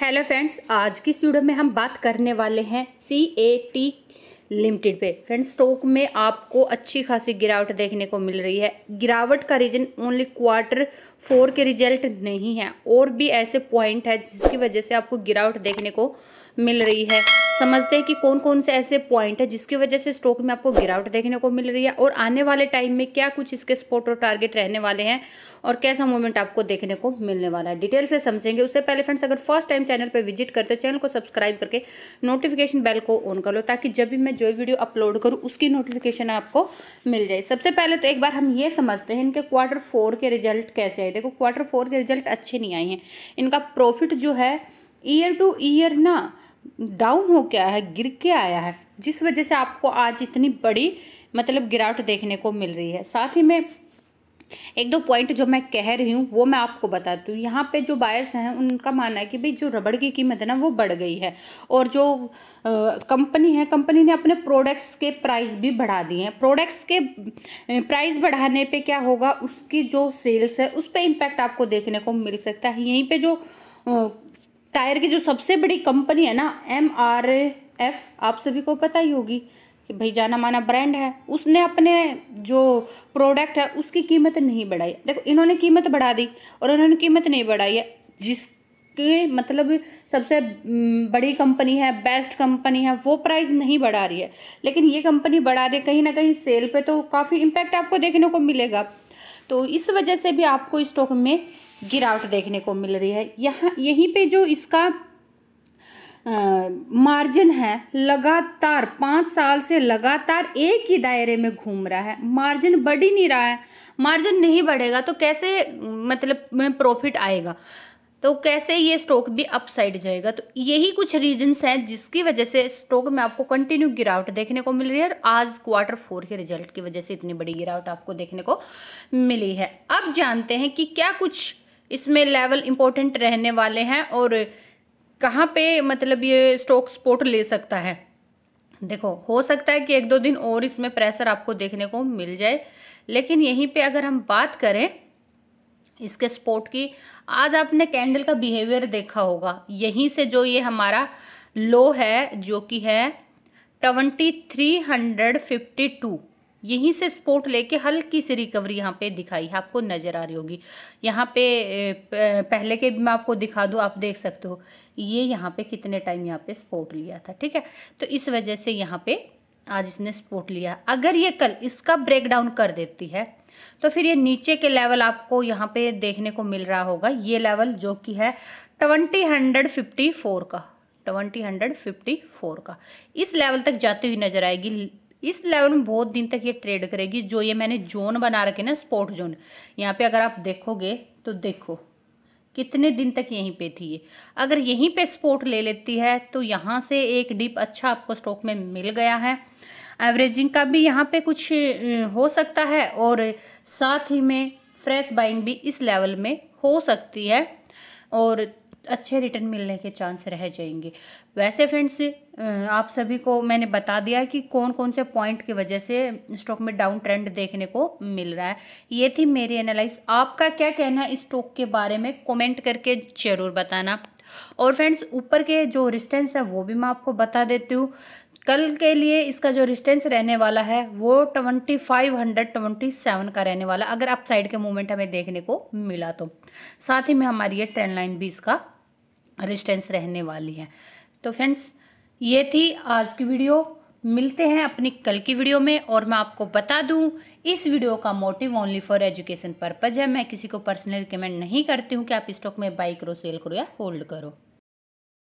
hello friends आज की video में हम बात करने वाले हैं सी ए टी लिमिटेड पे फ्रेंड्स स्टॉक में आपको अच्छी खासी गिरावट देखने को मिल रही है गिरावट का रीजन ओनली क्वार्टर फोर के रिजल्ट नहीं है और भी ऐसे पॉइंट है जिसकी वजह से आपको गिरावट देखने को मिल रही है समझते हैं कि कौन कौन से ऐसे पॉइंट है जिसकी वजह से स्टॉक में आपको गिरावट देखने को मिल रही है और आने वाले टाइम में क्या कुछ इसके स्पोर्ट और टारगेट रहने वाले हैं और कैसा मूवमेंट आपको देखने को मिलने वाला है डिटेल से समझेंगे उससे पहले फ्रेंड्स अगर फर्स्ट टाइम चैनल पर विजिट करते हो चैनल को सब्सक्राइब करके नोटिफिकेशन बेल को ऑन कर लो ताकि जब भी मैं जो वीडियो अपलोड करूँ उसकी नोटिफिकेशन आपको मिल जाए सबसे पहले तो एक बार हम ये समझते हैं इनके क्वार्टर फोर के रिजल्ट कैसे आए देखो क्वार्टर फोर के रिजल्ट अच्छे नहीं आए हैं इनका प्रॉफिट जो है ईयर टू ईयर ना डाउन हो आया है गिर के आया है जिस वजह से आपको आज इतनी बड़ी मतलब गिरावट देखने को मिल रही है साथ ही में एक दो पॉइंट जो मैं कह रही हूँ वो मैं आपको बताती हूँ यहाँ पे जो बायर्स हैं उनका मानना है कि भाई जो रबड़ की कीमत है ना वो बढ़ गई है और जो कंपनी है कंपनी ने अपने प्रोडक्ट्स के प्राइस भी बढ़ा दिए हैं प्रोडक्ट्स के प्राइस बढ़ाने पे क्या होगा उसकी जो सेल्स है उस पर इम्पैक्ट आपको देखने को मिल सकता है यहीं पर जो टायर की जो सबसे बड़ी कंपनी है ना एम आर एफ आप सभी को पता ही होगी कि भाई जाना माना ब्रांड है उसने अपने जो प्रोडक्ट है उसकी कीमत नहीं बढ़ाई देखो इन्होंने कीमत बढ़ा दी और उन्होंने कीमत नहीं बढ़ाई है जिसके मतलब सबसे बड़ी कंपनी है बेस्ट कंपनी है वो प्राइस नहीं बढ़ा रही है लेकिन ये कंपनी बढ़ा रही कहीं ना कहीं सेल पे तो काफ़ी इम्पैक्ट आपको देखने को मिलेगा तो इस वजह से भी आपको स्टॉक में गिरावट देखने को मिल रही है यहाँ यहीं पे जो इसका मार्जिन है लगातार पाँच साल से लगातार एक ही दायरे में घूम रहा है मार्जिन बढ़ ही नहीं रहा है मार्जिन नहीं बढ़ेगा तो कैसे मतलब में प्रॉफिट आएगा तो कैसे ये स्टॉक भी अपसाइड जाएगा तो यही कुछ रीजंस हैं जिसकी वजह से स्टॉक में आपको कंटिन्यू गिरावट देखने को मिल रही है और आज क्वार्टर फोर के रिजल्ट की वजह से इतनी बड़ी गिरावट आपको देखने को मिली है अब जानते हैं कि क्या कुछ इसमें लेवल इम्पोर्टेंट रहने वाले हैं और कहाँ पे मतलब ये स्टॉक स्पोर्ट ले सकता है देखो हो सकता है कि एक दो दिन और इसमें प्रेशर आपको देखने को मिल जाए लेकिन यहीं पे अगर हम बात करें इसके स्पोर्ट की आज आपने कैंडल का बिहेवियर देखा होगा यहीं से जो ये हमारा लो है जो कि है twenty three hundred fifty two यहीं से स्पोर्ट लेके हल्की सी रिकवरी यहाँ पे दिखाई है आपको नज़र आ रही होगी यहाँ पे पहले के मैं आपको दिखा दूँ आप देख सकते हो ये यहाँ पे कितने टाइम यहाँ पे स्पोर्ट लिया था ठीक है तो इस वजह से यहाँ पे आज इसने स्पोर्ट लिया अगर ये कल इसका ब्रेकडाउन कर देती है तो फिर ये नीचे के लेवल आपको यहाँ पे देखने को मिल रहा होगा ये लेवल जो कि है ट्वेंटी हंड्रेड फिफ्टी फोर का ट्वेंटी हंड्रेड फिफ्टी फोर का इस लेवल तक जाती हुई नजर आएगी इस लेवल में बहुत दिन तक ये ट्रेड करेगी जो ये मैंने जोन बना रखे ना स्पोर्ट जोन यहाँ पे अगर आप देखोगे तो देखो कितने दिन तक यहीं पे थी ये अगर यहीं पे स्पोर्ट ले लेती है तो यहाँ से एक डिप अच्छा आपको स्टॉक में मिल गया है एवरेजिंग का भी यहाँ पे कुछ हो सकता है और साथ ही में फ्रेश बाइंग भी इस लेवल में हो सकती है और अच्छे रिटर्न मिलने के चांस रह जाएंगे वैसे फ्रेंड्स आप सभी को मैंने बता दिया कि कौन कौन से पॉइंट की वजह से स्टॉक में डाउन ट्रेंड देखने को मिल रहा है ये थी मेरी एनालाइज आपका क्या कहना है स्टॉक के बारे में कमेंट करके ज़रूर बताना और फ्रेंड्स ऊपर के जो रिस्टेंस है वो भी मैं आपको बता देती हूँ कल के लिए इसका जो रिस्टेंस रहने वाला है वो twenty five hundred twenty seven का रहने वाला अगर आप साइड के मूवमेंट हमें देखने को मिला तो साथ ही में हमारी ये ट्रेंड लाइन भी इसका रिस्टेंस रहने वाली है तो फ्रेंड्स ये थी आज की वीडियो मिलते हैं अपनी कल की वीडियो में और मैं आपको बता दूं इस वीडियो का motive only for education purpose है मैं किसी को पर्सनल रिकमेंड नहीं करती हूं कि आप स्टॉक में बाई करो सेल करो या होल्ड करो